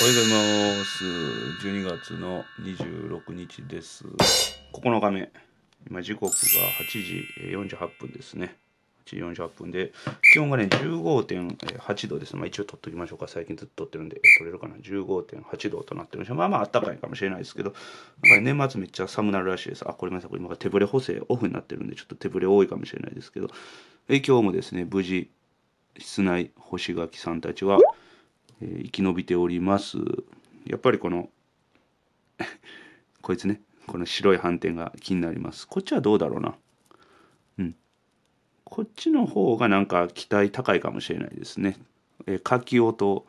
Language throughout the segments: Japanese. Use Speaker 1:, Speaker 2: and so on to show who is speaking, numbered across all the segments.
Speaker 1: おはようございます。12月の26日です。9日目。今時刻が8時48分ですね。8時48分で、気温がね、15.8度です。まあ一応取っときましょうか。最近ずっと撮ってるんで、撮れるかな。15.8度となってるし、でまあまあ暖かいかもしれないですけど、なんか年末めっちゃ寒なるらしいです。あ、これごめんなさい。今手ぶれ補正オフになってるんで、ちょっと手ぶれ多いかもしれないですけど、え今日もですね、無事、室内干し柿さんたちは、え生き延びておりますやっぱりこの こいつねこの白い斑点が気になりますこっちはどうだろうなうんこっちの方がなんか期待高いかもしれないですねえー、柿キオと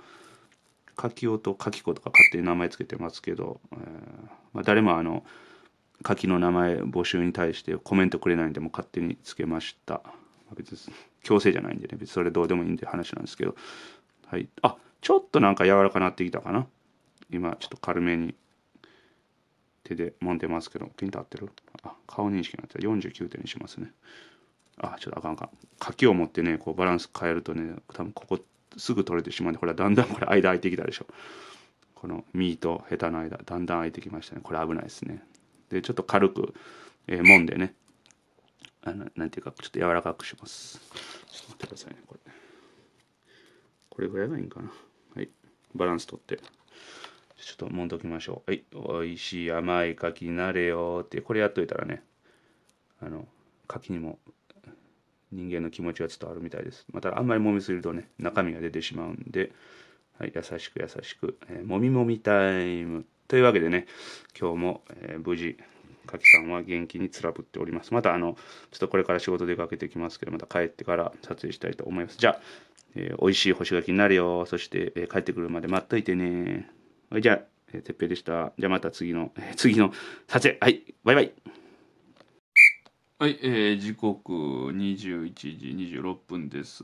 Speaker 1: カオととか勝手に名前つけてますけど、えー、まあ、誰もあの柿の名前募集に対してコメントくれないんでもう勝手につけました別に強制じゃないんでね別にそれどうでもいいんで話なんですけどはいあちょっとなんか柔らかなってきたかな。今、ちょっと軽めに手で揉んでますけど、ピンと合ってるあ、顔認識になって49点にしますね。あ、ちょっとあかんか柿を持ってね、こうバランス変えるとね、多分ここすぐ取れてしまうんで、ほら、だんだんこれ間空いてきたでしょ。この身とヘタの間、だんだん空いてきましたね。これ危ないですね。で、ちょっと軽く、えー、揉んでね、あの、なんていうか、ちょっと柔らかくします。ちょっと待ってくださいね、これ。これぐらいがいいんかな。バランスとって。ちょっともんときましょう。はい。おいしい甘い柿になれよって、これやっといたらね、あの、柿にも人間の気持ちが伝わるみたいです。またあんまり揉みすぎるとね、中身が出てしまうんで、はい、優しく優しく、えー、もみもみタイム。というわけでね、今日も、えー、無事、かきさんは元気につらぶっております。またあの、ちょっとこれから仕事出かけてきますけど、また帰ってから撮影したいと思います。じゃあ、えー、美味しい干し柿になるよ。そして、えー、帰ってくるまで待っといてね。はい、じゃあ、えー、てっぺいでした。じゃあまた次の、えー、次の撮影。はい、バイバイ。はい、えー、時刻21時26分です。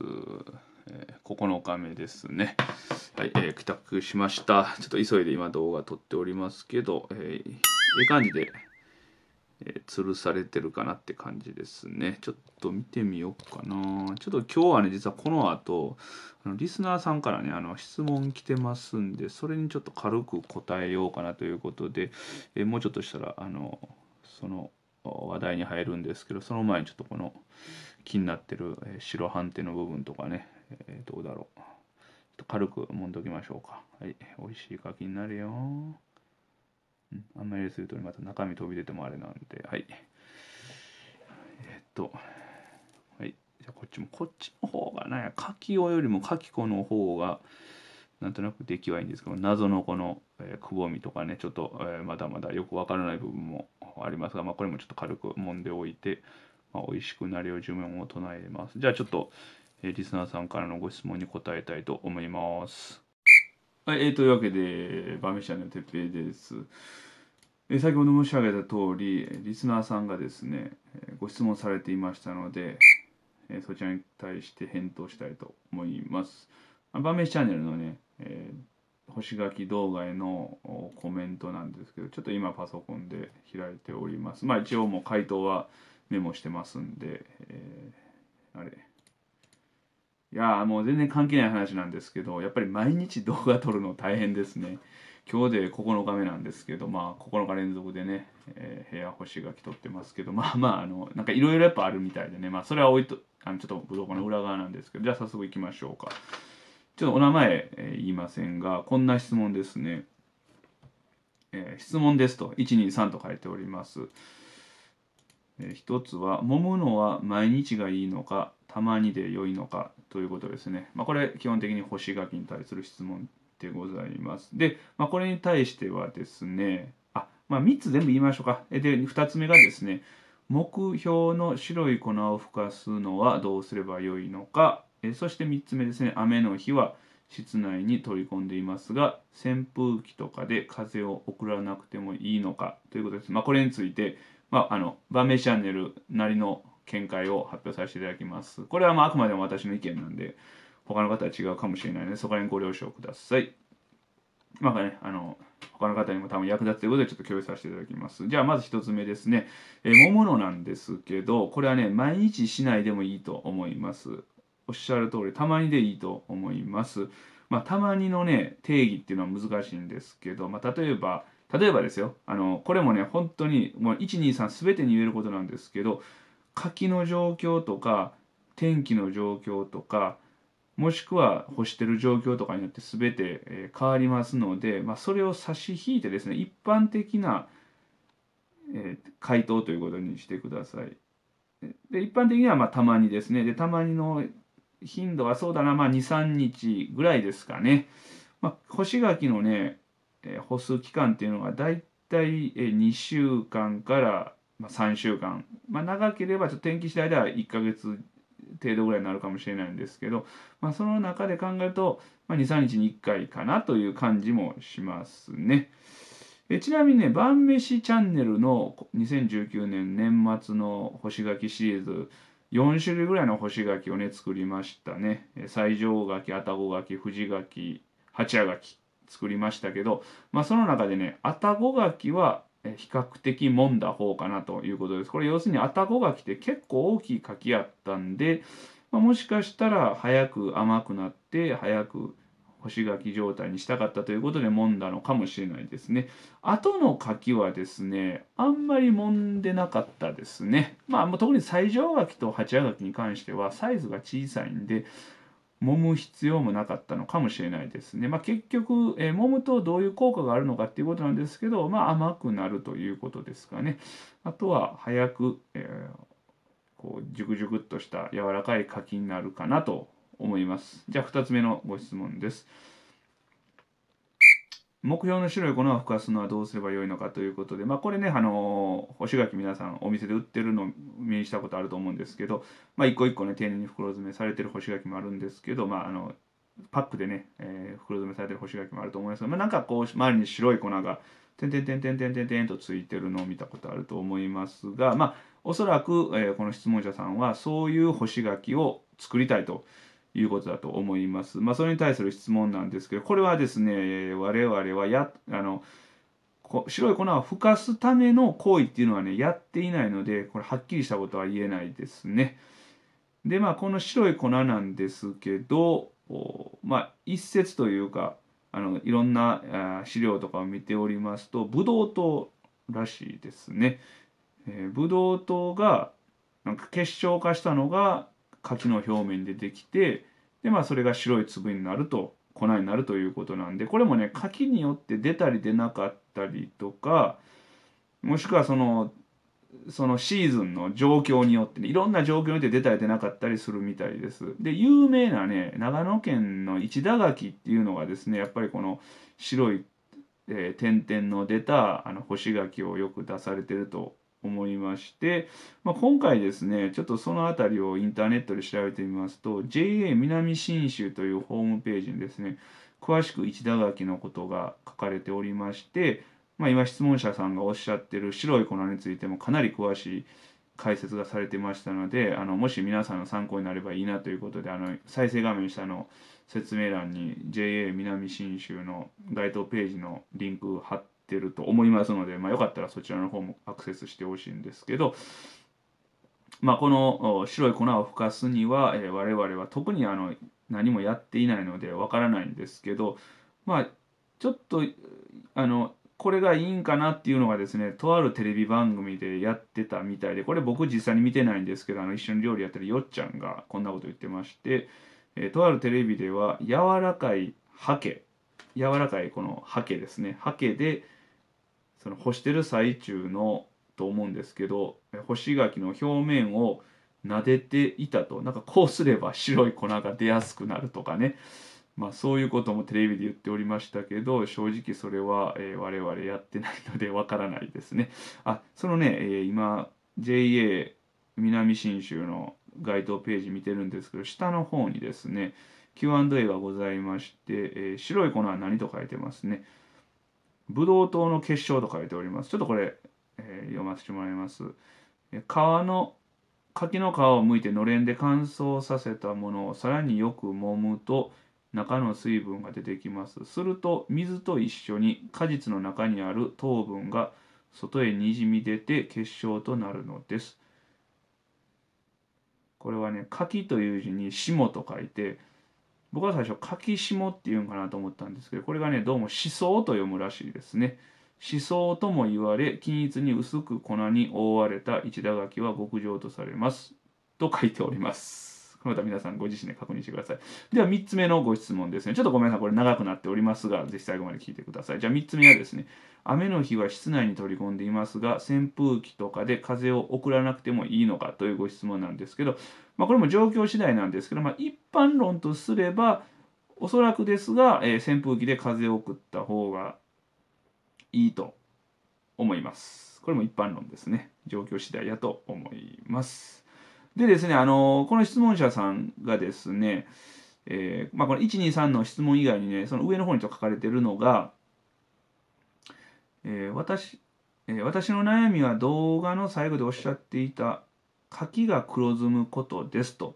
Speaker 1: え9日目ですね。はい、えー、帰宅しました。ちょっと急いで今動画撮っておりますけど、えー、いい感じで。えー、吊るされてるかなって感じですね。ちょっと見てみようかな。ちょっと今日はね、実はこの後、あのリスナーさんからね、あの質問来てますんで、それにちょっと軽く答えようかなということで、えー、もうちょっとしたら、あの、その話題に入るんですけど、その前にちょっとこの気になってる、えー、白判定の部分とかね、えー、どうだろう。軽く揉んどきましょうか。はい、美味しい柿になるよ。あんまりするとまた中身飛び出てもあれなんで、はい。えっと、はい。じゃこっちも、こっちの方がね、かきおよりもかきこの方が、なんとなく出来はいいんですけど、謎のこの、えー、くぼみとかね、ちょっと、えー、まだまだよくわからない部分もありますが、まあ、これもちょっと軽く揉んでおいて、まあ、美味しくなるよう呪文を唱えます。じゃあちょっと、えー、リスナーさんからのご質問に答えたいと思います。はい、えー、というわけで、バメシャのてっぺいです。えー、先ほど申し上げた通り、リスナーさんがですね、えー、ご質問されていましたので、えー、そちらに対して返答したいと思います。バメシチャンネルのね、えー、星書き動画へのコメントなんですけど、ちょっと今パソコンで開いております。まあ一応もう回答はメモしてますんで、えー、あれ。いやもう全然関係ない話なんですけどやっぱり毎日動画撮るの大変ですね今日で9日目なんですけどまあ9日連続でね、えー、部屋干しがき撮ってますけどまあまああのなんかいろいろやっぱあるみたいでねまあそれは置いとあのちょっと道館の裏側なんですけどじゃあ早速行きましょうかちょっとお名前、えー、言いませんがこんな質問ですね、えー、質問ですと123と書いております、えー、一つは揉むのは毎日がいいのかたまにで良いのかということですね。まあ、これ基本的に干し柿に対する質問でございます。で、まあ、これに対してはですね、あ、まあ、3つ全部言いましょうか。で、2つ目がですね、目標の白い粉をふかすのはどうすればよいのか。えそして3つ目ですね、雨の日は室内に取り込んでいますが、扇風機とかで風を送らなくてもいいのかということです。まあ、これについて、まあ、あの、バメチャンネルなりの見解を発表させていただきます。これはまああくまでも私の意見なんで、他の方は違うかもしれないので、そこら辺ご了承ください。まあね、あの、他の方にも多分役立つということでちょっと共有させていただきます。じゃあまず1つ目ですね。え桃のなんですけど、これはね、毎日しないでもいいと思います。おっしゃる通り、たまにでいいと思います。まあ、たまにのね、定義っていうのは難しいんですけど、まあ、例えば、例えばですよ、あの、これもね、本当に、もう1、2、3全てに言えることなんですけど、柿の状況とか天気の状況とかもしくは干してる状況とかによって全て変わりますので、まあ、それを差し引いてですね一般的な回答ということにしてください。で一般的にはまたまにですねでたまにの頻度はそうだな、まあ、23日ぐらいですかね、まあ、干し柿のね干す期間っていうのがだいたい2週間からまあ、3週間、まあ、長ければちょっと天気次第では1ヶ月程度ぐらいになるかもしれないんですけど、まあ、その中で考えると、まあ、23日に1回かなという感じもしますね。えちなみにね、晩飯チャンネルの2019年年末の干し柿シリーズ、4種類ぐらいの干し柿をね、作りましたね。西条柿、愛宕柿、藤柿、八夜柿作りましたけど、まあその中でね、愛宕柿は比較的揉んだ方かなということです。これ要するに愛宕柿って結構大きい柿やったんで、まあ、もしかしたら早く甘くなって早く干し柿状態にしたかったということで揉んだのかもしれないですね。後の柿はですね、あんまり揉んでなかったですね。まあ特に最上柿と鉢上柿に関してはサイズが小さいんで、揉む必要もなかったのかもしれないですね。まあ、結局、えー、揉むとどういう効果があるのかっていうことなんですけど、まあ、甘くなるということですかね。あとは早く、えー、こうジュクジュクっとした柔らかい柿になるかなと思います。じゃあ2つ目のご質問です。目標の白い粉をふかすのはどうすればよいのかということで、まあ、これね、あのー、干し柿皆さんお店で売ってるのを目にしたことあると思うんですけど、まあ、一個一個ね、丁寧に袋詰めされてる干し柿もあるんですけど、まあ、あの、パックでね、えー、袋詰めされてる干し柿もあると思いますが、まあ、なんかこう、周りに白い粉が、てんてんてんてんてんてんてんとついてるのを見たことあると思いますが、まあ、おそらく、えー、この質問者さんは、そういう干し柿を作りたいと。いうことだと思います。まあ、それに対する質問なんですけど、これはですね、我々はや、あの、白い粉をふかすための行為っていうのはね、やっていないので、これはっきりしたことは言えないですね。で、まあ、この白い粉なんですけど、まあ、一説というか、あの、いろんな資料とかを見ておりますと、ブドウ糖らしいですね。えー、ブドウ糖が、なんか結晶化したのが、柿の表面でできてで、まあ、それが白い粒になると粉になるということなんでこれもね柿によって出たり出なかったりとかもしくはそのそのシーズンの状況によって、ね、いろんな状況によって出たり出なかったりするみたいです。で有名なね長野県の一田柿っていうのがですねやっぱりこの白い、えー、点々の出たあの干し柿をよく出されてると思いまして、まあ、今回ですねちょっとその辺りをインターネットで調べてみますと JA 南信州というホームページにですね詳しく一打書きのことが書かれておりまして、まあ、今質問者さんがおっしゃってる白い粉についてもかなり詳しい解説がされてましたのであのもし皆さんの参考になればいいなということであの再生画面下の説明欄に JA 南信州の該当ページのリンク貼っってると思いますので、まあ、よかったらそちらの方もアクセスしてほしいんですけど、まあ、この白い粉をふかすには、えー、我々は特にあの何もやっていないのでわからないんですけど、まあ、ちょっとあのこれがいいんかなっていうのがですねとあるテレビ番組でやってたみたいでこれ僕実際に見てないんですけどあの一緒に料理やってるよっちゃんがこんなこと言ってまして、えー、とあるテレビでは柔らかいハケ柔らかいこのハケですねハケで、その干してる最中のと思うんですけど干し柿の表面を撫でていたとなんかこうすれば白い粉が出やすくなるとかねまあそういうこともテレビで言っておりましたけど正直それは、えー、我々やってないのでわからないですねあそのね、えー、今 JA 南信州の該当ページ見てるんですけど下の方にですね Q&A がございまして、えー、白い粉は何と書いてますね。ブドウ糖の結晶と書いております。ちょっとこれ、えー、読ませてもらいます。皮の柿の皮を剥いてのれんで乾燥させたものをさらによく揉むと中の水分が出てきますすると水と一緒に果実の中にある糖分が外へにじみ出て結晶となるのですこれはね柿という字に霜と書いて僕は最初柿下っていうんかなと思ったんですけどこれがねどうも思想と読むらしいですね思想とも言われ均一に薄く粉に覆われた一打柿は極上とされますと書いておりますこの皆さんご自身で確認してください。では3つ目のご質問ですね。ちょっとごめんなさい。これ長くなっておりますが、ぜひ最後まで聞いてください。じゃあ3つ目はですね、雨の日は室内に取り込んでいますが、扇風機とかで風を送らなくてもいいのかというご質問なんですけど、まあ、これも状況次第なんですけど、まあ、一般論とすれば、おそらくですが、えー、扇風機で風を送った方がいいと思います。これも一般論ですね。状況次第やと思います。でですね、あの、この質問者さんがですね、えー、まあ、この123の質問以外にね、その上の方にと書かれているのが、えー、私、えー、私の悩みは動画の最後でおっしゃっていた、柿が黒ずむことですと、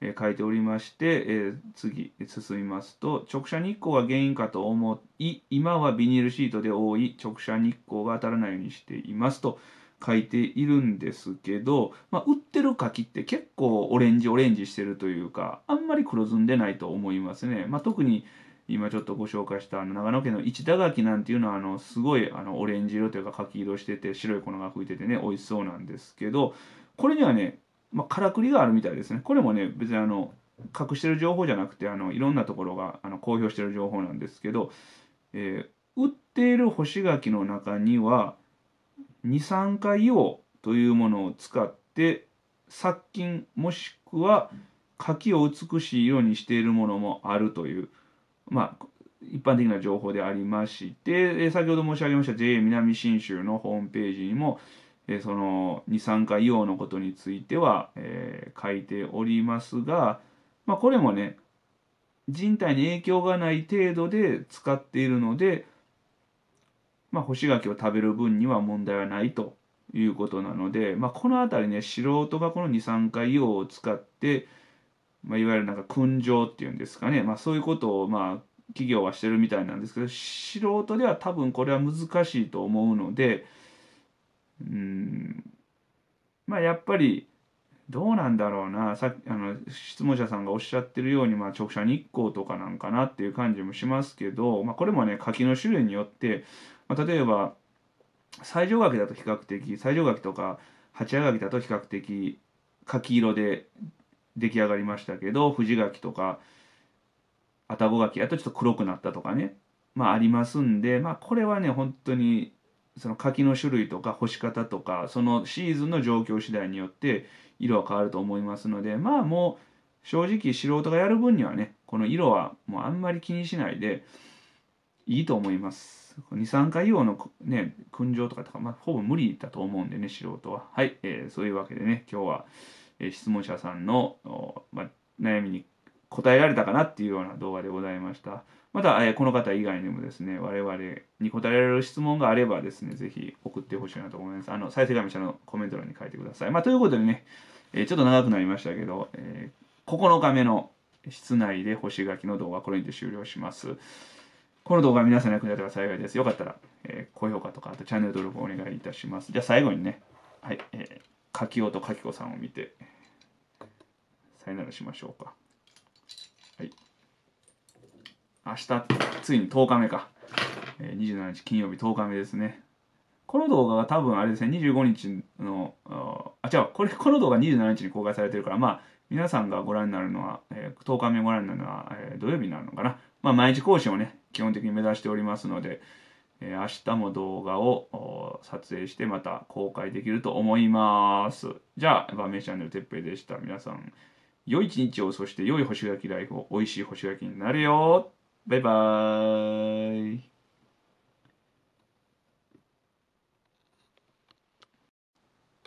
Speaker 1: え書いておりまして、え次、進みますと、直射日光が原因かと思い、今はビニールシートで覆い、直射日光が当たらないようにしていますと、書いているんですけど、まあ、売ってる柿って結構オレンジオレンジしてるというかあんまり黒ずんでないと思いますね、まあ、特に今ちょっとご紹介したあの長野県の一田柿なんていうのはあのすごいあのオレンジ色というか柿色してて白い粉が吹いててね美味しそうなんですけどこれにはね、まあ、からくりがあるみたいですねこれもね別にあの隠してる情報じゃなくてあのいろんなところがあの公表してる情報なんですけど、えー、売っている干し柿の中には二酸化硫黄というものを使って殺菌もしくは柿を美しい色にしているものもあるという、まあ、一般的な情報でありまして、え先ほど申し上げました JA 南信州のホームページにも、えその二酸化硫黄のことについては、えー、書いておりますが、まあ、これもね人体に影響がない程度で使っているのでまあ、干し柿を食べる分には問題はないということなので、まあ、この辺りね素人がこの23回を使って、まあ、いわゆるなんか燻蒸っていうんですかね、まあ、そういうことをまあ企業はしてるみたいなんですけど素人では多分これは難しいと思うのでうんまあやっぱりどうなんだろうな、さあの質問者さんがおっしゃってるように、まあ、直射日光とかなんかなっていう感じもしますけど、まあ、これもね、柿の種類によって、まあ、例えば、西条柿だと比較的、西条柿とか八谷柿だと比較的、柿色で出来上がりましたけど、藤柿とか、愛宕柿だとちょっと黒くなったとかね、まあありますんで、まあこれはね、本当にその柿の種類とか干し方とかそのシーズンの状況次第によって色は変わると思いますのでまあもう正直素人がやる分にはねこの色はもうあんまり気にしないでいいと思います23回用のね燻蒸とかとか、まあ、ほぼ無理だと思うんでね素人ははい、えー、そういうわけでね今日は、え質問者さんの、まあ、悩みに答えられたかなっていうような動画でございました。また、えー、この方以外にもですね、我々に答えられる質問があればですね、ぜひ送ってほしいなと思います。あの、再生会社のコメント欄に書いてください。まあ、ということでね、えー、ちょっと長くなりましたけど、えー、9日目の室内で干し柿の動画、これにて終了します。この動画皆さんに役立てば幸いです。よかったら、えー、高評価とか、あとチャンネル登録お願いいたします。じゃあ最後にね、はい、えー、柿男と柿子さんを見て、さよならしましょうか。はい。明日、ついに10日目か。えー、27日金曜日10日目ですね。この動画が多分あれですね、25日の、あ、違う、これ、この動画27日に公開されてるから、まあ、皆さんがご覧になるのは、えー、10日目ご覧になるのは、えー、土曜日になるのかな。まあ、毎日更新をね、基本的に目指しておりますので、えー、明日も動画を撮影してまた公開できると思います。じゃあ、バーメチャンネルてっぺいでした。皆さん、良い一日を、そして良い干し柿ライフを、美味しい干し柿になるよバイバーイ。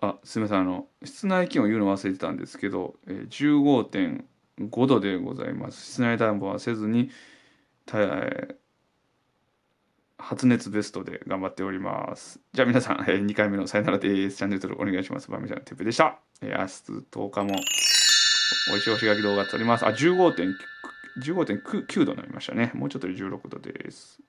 Speaker 1: あ、すみません。あの、室内気温を言うの忘れてたんですけど、え十15.5度でございます。室内暖房はせずに、たえー、発熱ベストで頑張っております。じゃあ皆さん、え二2回目のさよならです。チャンネル登録お願いします。バミちゃんのてっぺでした。え明日10日も、おいしいおしがき動画撮ります。あ、15.9。15.9度になりましたね。もうちょっとで16度です。